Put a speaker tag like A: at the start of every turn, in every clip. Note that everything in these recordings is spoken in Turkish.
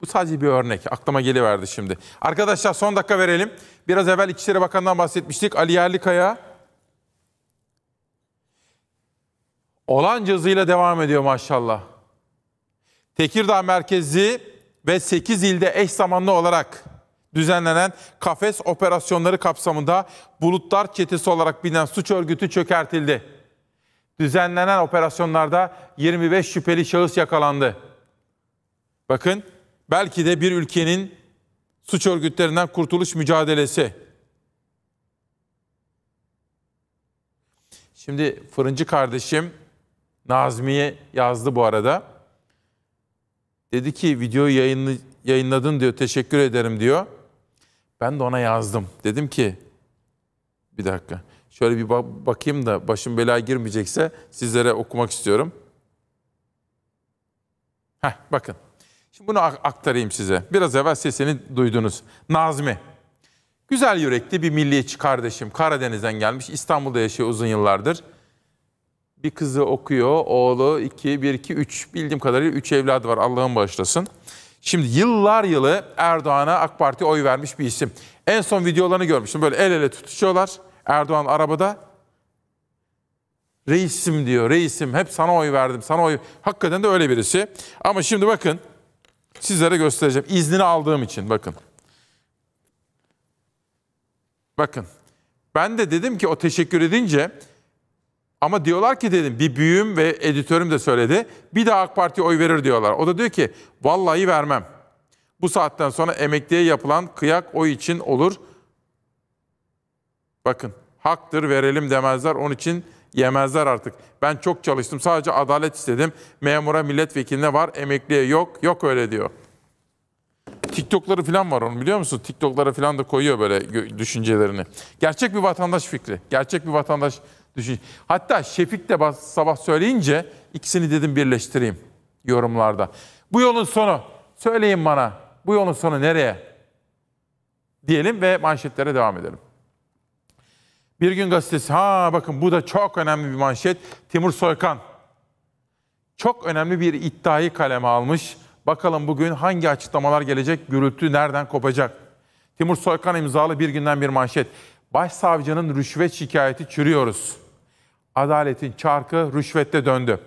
A: Bu sadece bir örnek. Aklıma geliverdi şimdi. Arkadaşlar son dakika verelim. Biraz evvel İçişleri Bakanı'ndan bahsetmiştik. Ali Yerlikaya olanca hızıyla devam ediyor maşallah. Tekirdağ merkezi ve 8 ilde eş zamanlı olarak düzenlenen kafes operasyonları kapsamında bulutlar çetesi olarak bilinen suç örgütü çökertildi. Düzenlenen operasyonlarda 25 şüpheli şahıs yakalandı. Bakın belki de bir ülkenin suç örgütlerinden kurtuluş mücadelesi. Şimdi fırıncı kardeşim Nazmi'ye yazdı bu arada. Dedi ki videoyu yayınlı, yayınladın diyor teşekkür ederim diyor. Ben de ona yazdım. Dedim ki bir dakika şöyle bir bakayım da başım bela girmeyecekse sizlere okumak istiyorum. Heh bakın bunu aktarayım size. Biraz evvel sesini duydunuz. Nazmi. Güzel yürekli bir milliyetçi kardeşim. Karadeniz'den gelmiş. İstanbul'da yaşıyor uzun yıllardır. Bir kızı okuyor. Oğlu iki, bir iki üç Bildiğim kadarıyla üç evladı var. Allah'ın bağışlasın. Şimdi yıllar yılı Erdoğan'a AK Parti oy vermiş bir isim. En son videolarını görmüştüm. Böyle el ele tutuşuyorlar. Erdoğan arabada. Reisim diyor, reisim. Hep sana oy verdim, sana oy. Hakikaten de öyle birisi. Ama şimdi bakın Sizlere göstereceğim. İznini aldığım için bakın. Bakın. Ben de dedim ki o teşekkür edince ama diyorlar ki dedim bir büyüğüm ve editörüm de söyledi. Bir daha AK Parti oy verir diyorlar. O da diyor ki vallahi vermem. Bu saatten sonra emekliye yapılan kıyak oy için olur. Bakın haktır verelim demezler. Onun için Yemezler artık. Ben çok çalıştım. Sadece adalet istedim. Memura milletvekiline var, emekliye yok. Yok öyle diyor. TikTok'ları falan var onun biliyor musun? Tiktokları falan da koyuyor böyle düşüncelerini. Gerçek bir vatandaş fikri. Gerçek bir vatandaş düşünce. Hatta Şefik de sabah söyleyince ikisini dedim birleştireyim yorumlarda. Bu yolun sonu söyleyin bana. Bu yolun sonu nereye? Diyelim ve manşetlere devam edelim. Bir gün gazetesi ha bakın bu da çok önemli bir manşet. Timur Soykan çok önemli bir iddiayı kaleme almış. Bakalım bugün hangi açıklamalar gelecek, gürültü nereden kopacak? Timur Soykan imzalı bir günden bir manşet. Başsavcının rüşvet şikayeti çürüyoruz. Adaletin çarkı rüşvette döndü.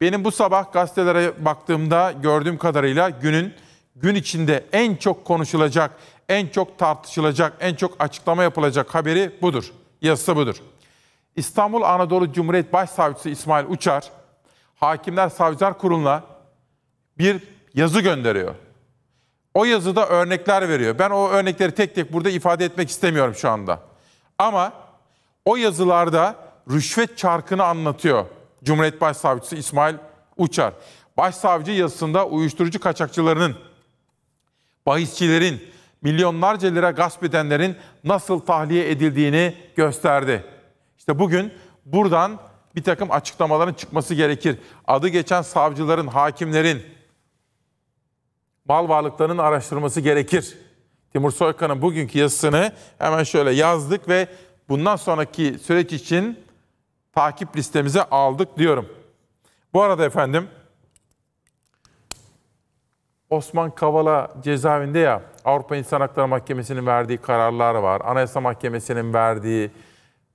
A: Benim bu sabah gazetelere baktığımda gördüğüm kadarıyla günün gün içinde en çok konuşulacak, en çok tartışılacak, en çok açıklama yapılacak haberi budur. Yazısı budur. İstanbul Anadolu Cumhuriyet Başsavcısı İsmail Uçar, Hakimler Savcılar Kurulu'na bir yazı gönderiyor. O yazıda örnekler veriyor. Ben o örnekleri tek tek burada ifade etmek istemiyorum şu anda. Ama o yazılarda rüşvet çarkını anlatıyor Cumhuriyet Başsavcısı İsmail Uçar. Başsavcı yazısında uyuşturucu kaçakçılarının, bahisçilerin, milyonlarca lira gasp edenlerin nasıl tahliye edildiğini gösterdi. İşte bugün buradan bir takım açıklamaların çıkması gerekir. Adı geçen savcıların, hakimlerin mal varlıklarının araştırması gerekir. Timur Soykan'ın bugünkü yazısını hemen şöyle yazdık ve bundan sonraki süreç için takip listemize aldık diyorum. Bu arada efendim Osman Kavala cezaevinde ya Avrupa İnsan Hakları Mahkemesi'nin verdiği kararlar var. Anayasa Mahkemesi'nin verdiği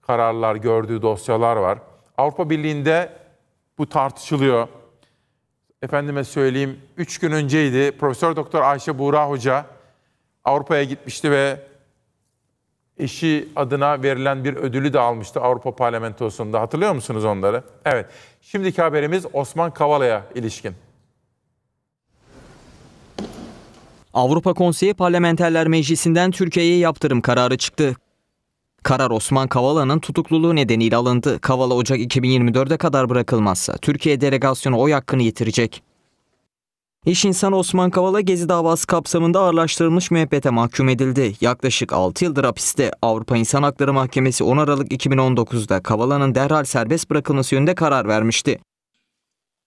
A: kararlar, gördüğü dosyalar var. Avrupa Birliği'nde bu tartışılıyor. Efendime söyleyeyim, 3 gün önceydi Profesör Doktor Ayşe Buğra Hoca Avrupa'ya gitmişti ve eşi adına verilen bir ödülü de almıştı Avrupa Parlamentosu'nda. Hatırlıyor musunuz onları? Evet. Şimdiki haberimiz Osman Kavala'ya ilişkin.
B: Avrupa Konseyi Parlamenterler Meclisi'nden Türkiye'ye yaptırım kararı çıktı. Karar Osman Kavala'nın tutukluluğu nedeniyle alındı. Kavala Ocak 2024'e kadar bırakılmazsa Türkiye delegasyonu oy hakkını yitirecek. İş insanı Osman Kavala Gezi davası kapsamında ağırlaştırılmış müebbete mahkum edildi. Yaklaşık 6 yıldır hapiste Avrupa İnsan Hakları Mahkemesi 10 Aralık 2019'da Kavala'nın derhal serbest bırakılması yönünde karar vermişti.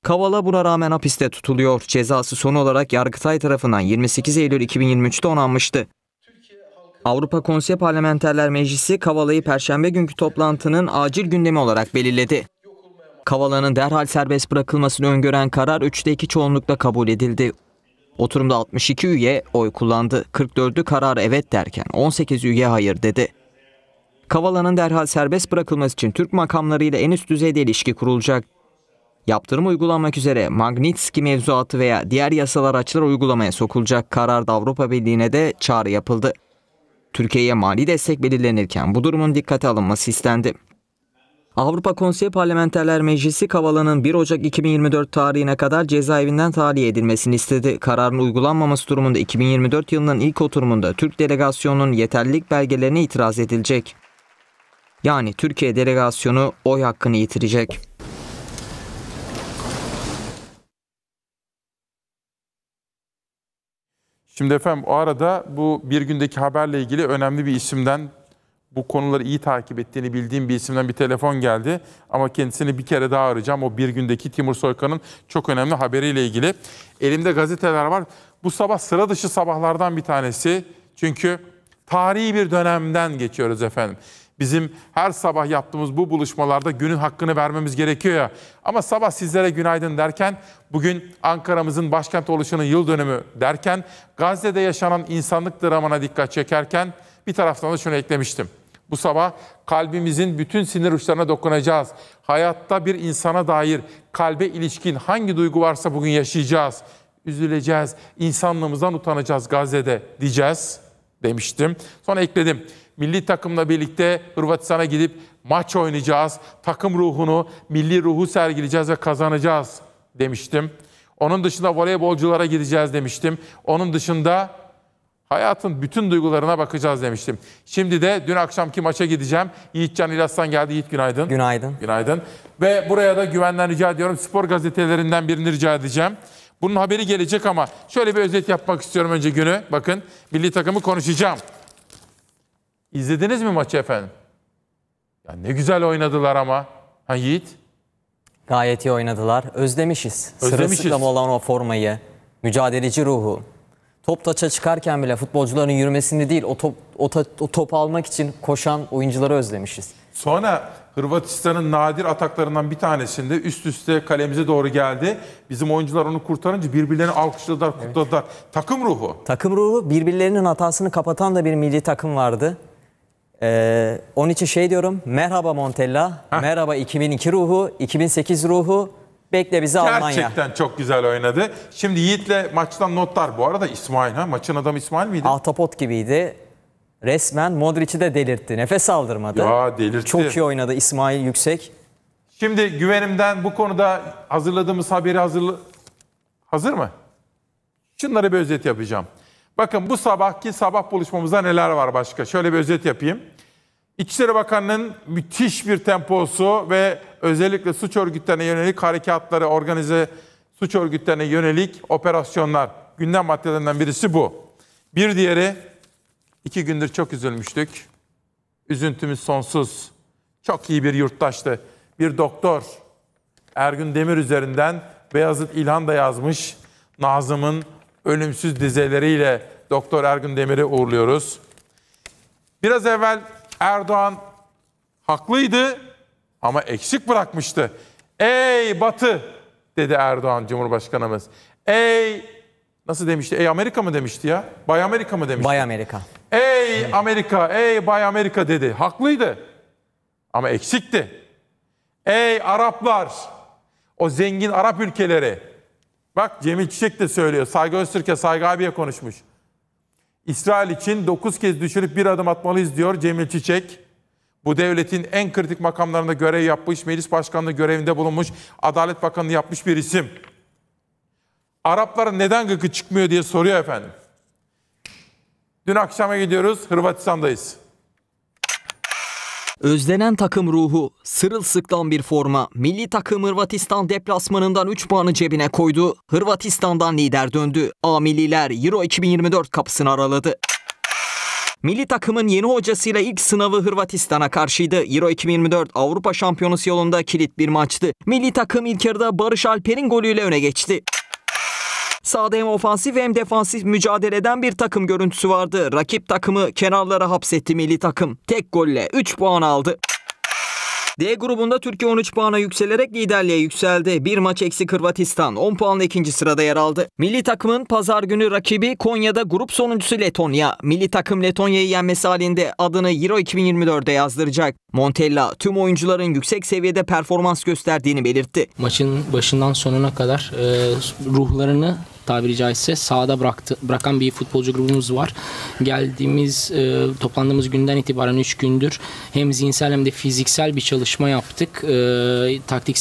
B: Kavala buna rağmen hapiste tutuluyor. Cezası son olarak Yargıtay tarafından 28 Eylül 2023'te onanmıştı. Avrupa Konseyi Parlamenterler Meclisi Kavala'yı Perşembe günkü toplantının acil gündemi olarak belirledi. Kavala'nın derhal serbest bırakılmasını öngören karar 3'te 2 çoğunlukla kabul edildi. Oturumda 62 üye oy kullandı. 44'ü karar evet derken 18 üye hayır dedi. Kavala'nın derhal serbest bırakılması için Türk makamlarıyla en üst düzeyde ilişki kurulacak yaptırım uygulamak üzere Magnitski mevzuatı veya diğer yasalar araçlar uygulamaya sokulacak kararda Avrupa Birliği'ne de çağrı yapıldı. Türkiye'ye mali destek belirlenirken bu durumun dikkate alınması istendi. Avrupa Konseyi Parlamenterler Meclisi Kavala'nın 1 Ocak 2024 tarihine kadar cezaevinden tahliye edilmesini istedi. Kararın uygulanmaması durumunda 2024 yılının ilk oturumunda Türk delegasyonunun yeterlilik belgelerine itiraz edilecek. Yani Türkiye delegasyonu oy hakkını yitirecek.
A: Şimdi efendim o arada bu bir gündeki haberle ilgili önemli bir isimden bu konuları iyi takip ettiğini bildiğim bir isimden bir telefon geldi. Ama kendisini bir kere daha arayacağım. O bir gündeki Timur Soykan'ın çok önemli haberiyle ilgili. Elimde gazeteler var. Bu sabah sıra dışı sabahlardan bir tanesi. Çünkü tarihi bir dönemden geçiyoruz efendim. Bizim her sabah yaptığımız bu buluşmalarda günün hakkını vermemiz gerekiyor ya. Ama sabah sizlere günaydın derken, bugün Ankara'mızın başkent oluşunun yıl dönümü derken, Gazze'de yaşanan insanlık dramına dikkat çekerken bir taraftan da şunu eklemiştim. Bu sabah kalbimizin bütün sinir uçlarına dokunacağız. Hayatta bir insana dair kalbe ilişkin hangi duygu varsa bugün yaşayacağız. Üzüleceğiz, insanlığımızdan utanacağız Gazze'de diyeceğiz.'' demiştim. Sonra ekledim. Milli takımla birlikte Hırvatistan'a gidip maç oynayacağız. Takım ruhunu, milli ruhu sergileyeceğiz ve kazanacağız demiştim. Onun dışında voleybolculara gideceğiz demiştim. Onun dışında hayatın bütün duygularına bakacağız demiştim. Şimdi de dün akşamki maça gideceğim. Yiğitcan İlas'tan geldi. Yiğit günaydın. Günaydın. Günaydın. Ve buraya da güvenden rica ediyorum. Spor gazetelerinden birini rica edeceğim. Bunun haberi gelecek ama şöyle bir özet yapmak istiyorum önce günü. Bakın milli takımı konuşacağım. İzlediniz mi maçı efendim? Ya ne güzel oynadılar ama. Ha Yiğit?
B: Gayet iyi oynadılar. Özlemişiz. Özlemişiz. Sırılsıklam olan o formayı, mücadeleci ruhu. Top taça çıkarken bile futbolcuların yürümesini değil, o top, o, ta, o top almak için koşan oyuncuları özlemişiz. Sonra Hırvatistan'ın nadir ataklarından bir
A: tanesinde üst üste kalemize doğru geldi. Bizim oyuncular onu kurtarınca birbirlerini alkışladılar,
B: kutladılar. Evet. Takım ruhu. Takım ruhu birbirlerinin hatasını kapatan da bir milli takım vardı. Ee, onun için şey diyorum, merhaba Montella, Heh. merhaba 2002 ruhu, 2008 ruhu, bekle bizi Gerçekten Almanya. Gerçekten
A: çok güzel oynadı. Şimdi Yiğit'le maçtan
B: notlar bu arada İsmail, ha? maçın adamı İsmail miydi? Ahtapot gibiydi resmen Modric'i de delirtti. Nefes aldırmadı. Ya delirtti. Çok iyi oynadı İsmail Yüksek. Şimdi
A: güvenimden bu konuda hazırladığımız haberi hazır... Hazır mı? Şunları bir özet yapacağım. Bakın bu sabahki sabah buluşmamızda neler var başka? Şöyle bir özet yapayım. İçişleri Bakanı'nın müthiş bir temposu ve özellikle suç örgütlerine yönelik harekatları, organize suç örgütlerine yönelik operasyonlar gündem maddelerinden birisi bu. Bir diğeri İki gündür çok üzülmüştük. Üzüntümüz sonsuz. Çok iyi bir yurttaştı. Bir doktor Ergün Demir üzerinden Beyazıt İlhan da yazmış. Nazım'ın ölümsüz dizeleriyle Doktor Ergün Demir'i uğurluyoruz. Biraz evvel Erdoğan haklıydı ama eksik bırakmıştı. Ey Batı dedi Erdoğan Cumhurbaşkanımız. Ey nasıl demişti? Ey Amerika mı demişti ya? Bay Amerika mı demişti? Bay Amerika. Ey Amerika, ey Bay Amerika dedi. Haklıydı. Ama eksikti. Ey Araplar, o zengin Arap ülkeleri. Bak Cemil Çiçek de söylüyor. Saygı Öztürk'e Saygı abiye konuşmuş. İsrail için 9 kez düşürüp bir adım atmalıyız diyor Cemil Çiçek. Bu devletin en kritik makamlarında görev yapmış, meclis başkanlığı görevinde bulunmuş, Adalet Bakanı yapmış bir isim. Araplara neden gıkı çıkmıyor diye soruyor efendim. Dün akşama gidiyoruz. Hırvatistan'dayız.
B: Özlenen takım ruhu, sırılsıklam bir forma, milli takım Hırvatistan deplasmanından 3 puanı cebine koydu, Hırvatistan'dan lider döndü. Amililer Euro 2024 kapısını araladı. Milli takımın yeni hocasıyla ilk sınavı Hırvatistan'a karşıydı. Euro 2024 Avrupa Şampiyonası yolunda kilit bir maçtı. Milli takım ilk yarıda Barış Alper'in golüyle öne geçti. Sağda hem ofansif hem defansif mücadele eden bir takım görüntüsü vardı. Rakip takımı kenarlara hapsetti milli takım. Tek golle 3 puan aldı. D grubunda Türkiye 13 puana yükselerek liderliğe yükseldi. Bir maç eksi Kırvatistan 10 puanla ikinci sırada yer aldı. Milli takımın pazar günü rakibi Konya'da grup sonuncusu Letonya. Milli takım Letonya'yı yenmesi halinde adını Euro 2024'de yazdıracak. Montella tüm oyuncuların yüksek seviyede performans gösterdiğini belirtti. Maçın başından sonuna kadar e, ruhlarını tabiri caizse sahada bıraktı, bırakan bir futbolcu grubumuz var. Geldiğimiz e, toplandığımız günden itibaren 3 gündür hem zihinsel hem de fiziksel bir çalışma yaptık. E, taktiksel